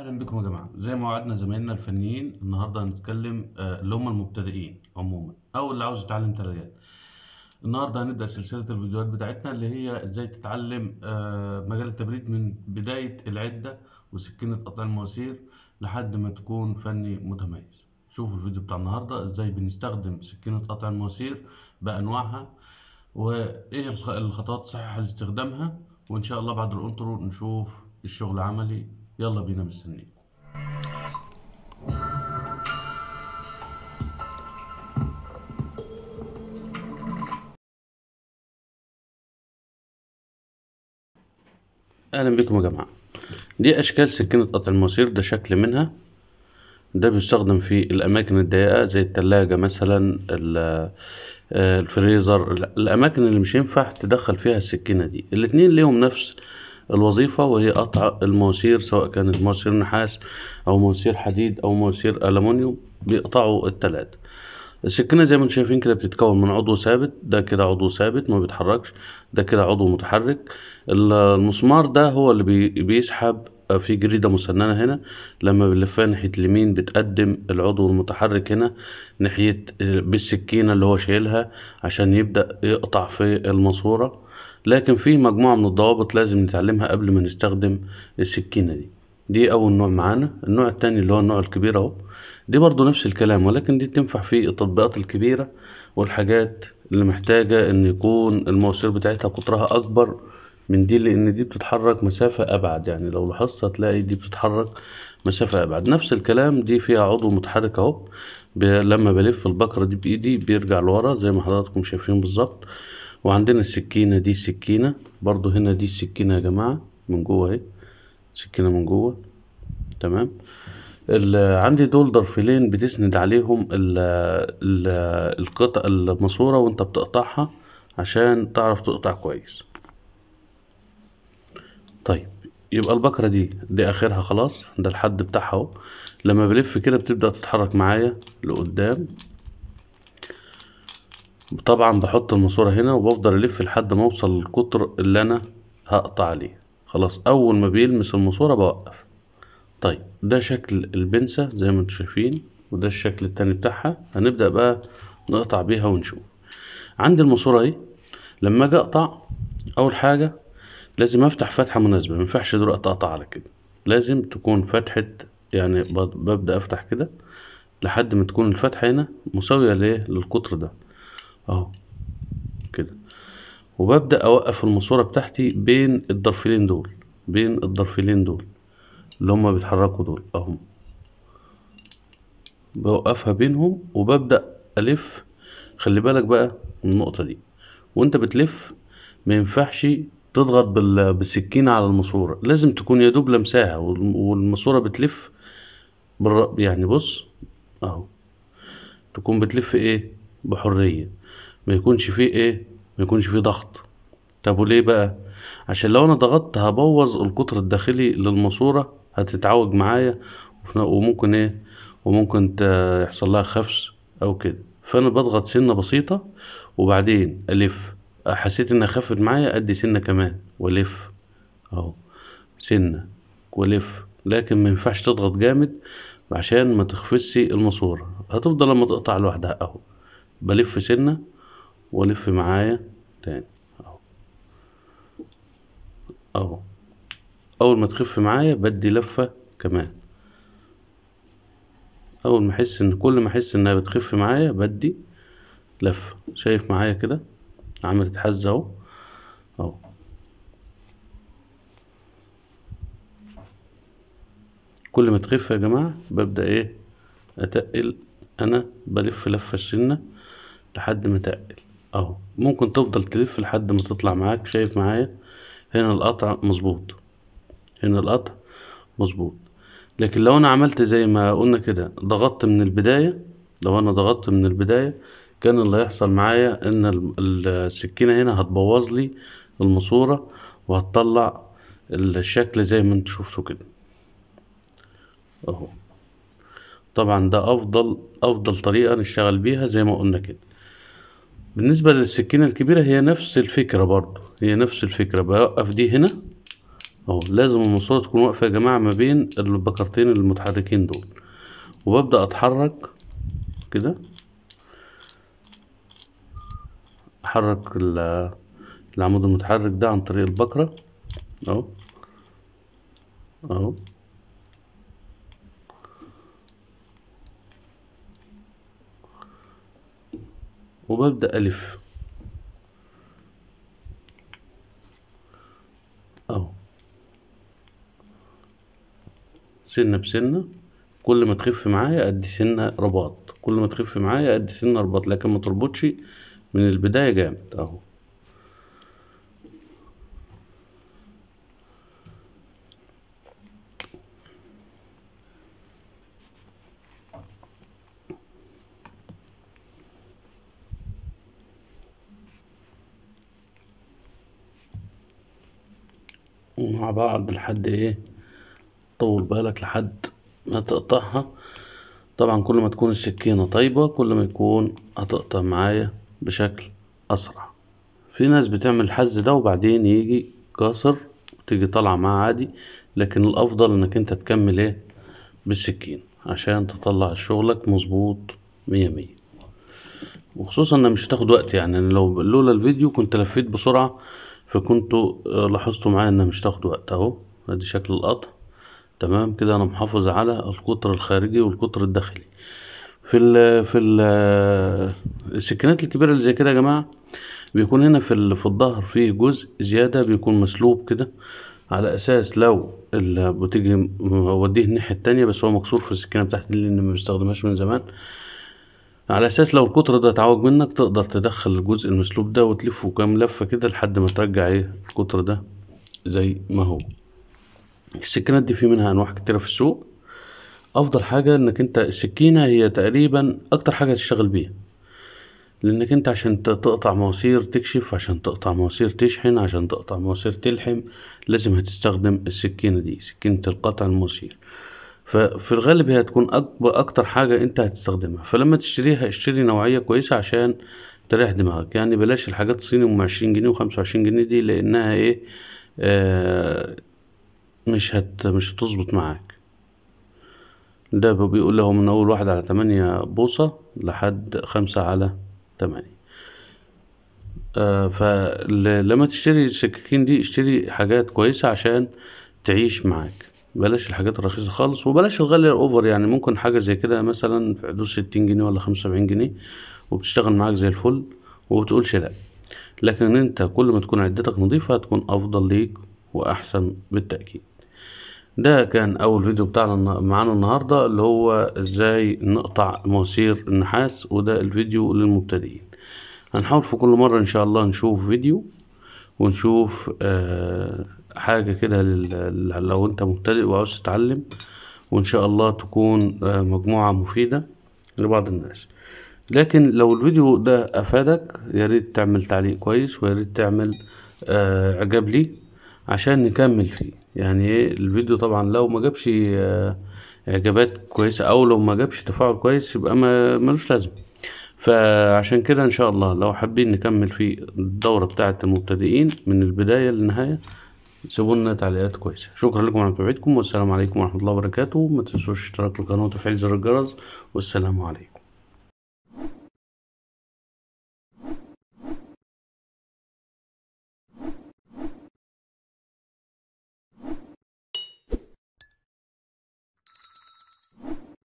اهلا بكم يا جماعه زي ما وعدنا زمايلنا الفنيين النهارده هنتكلم آه، اللي هم المبتدئين عموما او اللي عاوز يتعلم تلاجات النهارده هنبدا سلسله الفيديوهات بتاعتنا اللي هي ازاي تتعلم آه، مجال التبريد من بدايه العده وسكينه قطع المواسير لحد ما تكون فني متميز شوفوا الفيديو بتاع النهارده ازاي بنستخدم سكينه قطع المواسير بانواعها وايه الخطوات الصحيحه لاستخدامها وان شاء الله بعد الانترو نشوف الشغل عملي يلا بينا مستنيين اهلا بكم يا جماعه دي اشكال سكينه قطع المصير ده شكل منها ده بيستخدم في الاماكن الضيقه زي الثلاجه مثلا آه، الفريزر الاماكن اللي مش ينفع تدخل فيها السكينه دي الاتنين ليهم نفس الوظيفة وهي قطع المواسير سواء كانت مواسير نحاس أو مواسير حديد أو مواسير ألمونيوم بيقطعوا التلاتة السكينة زي ما انتم شايفين كده بتتكون من عضو ثابت ده كده عضو ثابت ما بيتحركش ده كده عضو متحرك المسمار ده هو اللي بيسحب آه، في جريدة مسننة هنا لما بنلفها ناحية اليمين بتقدم العضو المتحرك هنا ناحية آه، بالسكينة اللي هو شايلها عشان يبدأ يقطع في الماسورة لكن في مجموعة من الضوابط لازم نتعلمها قبل ما نستخدم السكينة دي دي أول نوع معانا النوع التاني اللي هو النوع الكبير أهو دي برضو نفس الكلام ولكن دي تنفع في التطبيقات الكبيرة والحاجات اللي محتاجة إن يكون المواسير بتاعتها قطرها أكبر من دي لان دي بتتحرك مسافة ابعد يعني لو لاحظت هتلاقي دي بتتحرك مسافة ابعد نفس الكلام دي فيها عضو متحرك اهو لما بلف البكرة دي بايدي بيرجع لورا زي ما حضراتكم شايفين بالظبط وعندنا السكينة دي السكينة برضو هنا دي السكينة يا جماعة من جوه اهي سكينة من جوه تمام عندي دول ضرفلين بتسند عليهم ال القطع الماسورة وانت بتقطعها عشان تعرف تقطع كويس طيب يبقى البكرة دي دي اخرها خلاص ده الحد بتاعها اهو لما بلف كده بتبدأ تتحرك معايا لقدام طبعا بحط الماسورة هنا وبفضل الف لحد ما اوصل للقطر اللي انا هقطع عليه خلاص اول ما بيلمس الماسورة بوقف طيب ده شكل البنسة زي ما انتم شايفين وده الشكل التاني بتاعها هنبدأ بقى نقطع بيها ونشوف عندي الماسورة اهي لما اجي اقطع اول حاجة لازم افتح فتحة مناسبة مينفعش دلوقتي اقطع على كده لازم تكون فتحة يعني ببدأ افتح كده لحد ما تكون الفتحة هنا مساوية ليه للقطر ده اهو كده وببدأ اوقف الماسورة بتاعتي بين الضرفلين دول بين الضرفلين دول اللي هما بيتحركوا دول اهم بوقفها بينهم وببدأ الف خلي بالك بقى النقطة دي وانت بتلف مينفعش تضغط بالسكينة على الماسورة لازم تكون يا دوب لمساها والماسورة بتلف بالر... يعني بص اهو تكون بتلف ايه بحرية ما يكونش فيه ايه ما يكونش فيه ضغط طب وليه بقى عشان لو انا ضغطت هبوظ القطر الداخلي للماسورة هتتعوج معايا وممكن ايه وممكن يحصل لها خفش او كده فانا بضغط سنة بسيطة وبعدين الف حسيت انها خفت معايا ادي سنه كمان والف اهو سنه والف لكن ما ينفعش تضغط جامد عشان ما تخفزش الماسوره هتفضل لما تقطع لوحدها اهو بلف سنه والف معايا تاني اهو اهو اول ما تخف معايا بدي لفه كمان اول ما احس ان كل ما احس انها بتخف معايا بدي لفه شايف معايا كده عملت حزة اهو اهو كل ما تخف يا جماعة ببدأ ايه اتقل انا بلف لفة السنه لحد ما تقل اهو ممكن تفضل تلف لحد ما تطلع معاك شايف معايا هنا القطع مظبوط هنا القطع مظبوط لكن لو انا عملت زي ما قلنا كده ضغطت من البداية لو انا ضغطت من البداية كان اللي هيحصل معايا ان السكينة هنا هتبوظ لي الماسورة وهتطلع الشكل زي ما انتوا شفته كده اهو طبعا ده افضل افضل طريقة نشتغل بيها زي ما قلنا كده بالنسبة للسكينة الكبيرة هي نفس الفكرة برضو هي نفس الفكرة بوقف دي هنا اهو لازم الماسورة تكون واقفة يا جماعة ما بين البكرتين المتحركين دول وببدأ اتحرك كده بنحرك العمود المتحرك ده عن طريق البكرة اهو اهو وببدأ ألف أهو سنة بسنة كل ما تخف معايا أدي سنة رباط كل ما تخف معايا أدي سنة رباط لكن ما تربطش من البداية جامد اهو مع بعض لحد ايه طول بالك لحد ما تقطعها طبعا كل ما تكون السكينة طيبة كل ما يكون هتقطع معايا بشكل أسرع في ناس بتعمل الحز ده وبعدين يجي كاسر وتيجي طالعة معاه عادي لكن الأفضل إنك أنت تكمل إيه بالسكين عشان تطلع شغلك مظبوط مية مية وخصوصا إن مش هتاخد وقت يعني لو لولا الفيديو كنت لفيت بسرعة فكنتوا آه، لاحظتوا معايا إن مش هتاخد وقت أهو أدي شكل القطع تمام كده أنا محافظ على القطر الخارجي والقطر الداخلي في ال في ال السكينات الكبيره اللي زي كده يا جماعه بيكون هنا في في الظهر فيه جزء زياده بيكون مسلوب كده على اساس لو بتيجي اوديه الناحيه التانية بس هو مكسور في السكينه بتاعتي لان ما بيستخدمهاش من زمان على اساس لو القطر ده اتعوج منك تقدر تدخل الجزء المسلوب ده وتلفه كام لفه كده لحد ما ترجع ايه القطر ده زي ما هو السكينات دي في منها انواع كتيره في السوق افضل حاجه انك انت السكينه هي تقريبا اكتر حاجه تشتغل بيها لانك انت عشان تقطع مواسير تكشف عشان تقطع مواسير تشحن عشان تقطع مواسير تلحم لازم هتستخدم السكينه دي سكينه القطع المواسير ففي الغالب هي هتكون اكتر حاجه انت هتستخدمها فلما تشتريها اشتري نوعيه كويسه عشان تريح دماغك يعني بلاش الحاجات الصيني ام عشرين جنيه وخمسة وعشرين جنيه دي لانها ايه آه مش هت مش هتظبط معاك ده بيقول له من أول واحد على تمانية بوصة لحد خمسة على تمانية آه فلما تشتري السكاكين دي اشتري حاجات كويسة عشان تعيش معاك بلاش الحاجات الرخيصة خالص وبلاش الغالية الأوفر يعني ممكن حاجة زي كده مثلا في حدود ستين جنيه ولا خمسة وسبعين جنيه وبتشتغل معاك زي الفل وبتقولش لأ لكن انت كل ما تكون عدتك نظيفة هتكون أفضل ليك وأحسن بالتأكيد ده كان اول فيديو بتاعنا معانا النهارده اللي هو ازاي نقطع مواسير النحاس وده الفيديو للمبتدئين هنحاول في كل مره ان شاء الله نشوف فيديو ونشوف آه حاجه كده لو انت مبتدئ وعاوز تتعلم وان شاء الله تكون آه مجموعه مفيده لبعض الناس لكن لو الفيديو ده افادك ياريت تعمل تعليق كويس وياريت تعمل آه اعجاب ليه عشان نكمل فيه يعني الفيديو طبعا لو ما جابش اعجابات آه، كويسه او لو ما جابش تفاعل كويس يبقى ما ملوش لازمه فعشان كده ان شاء الله لو حابين نكمل في الدوره بتاعه المبتدئين من البدايه للنهايه سيبوا لنا تعليقات كويسه شكرا لكم على متابعتكم والسلام عليكم ورحمه الله وبركاته ما تنسوش اشتراك في القناه وتفعيل زر الجرس والسلام عليكم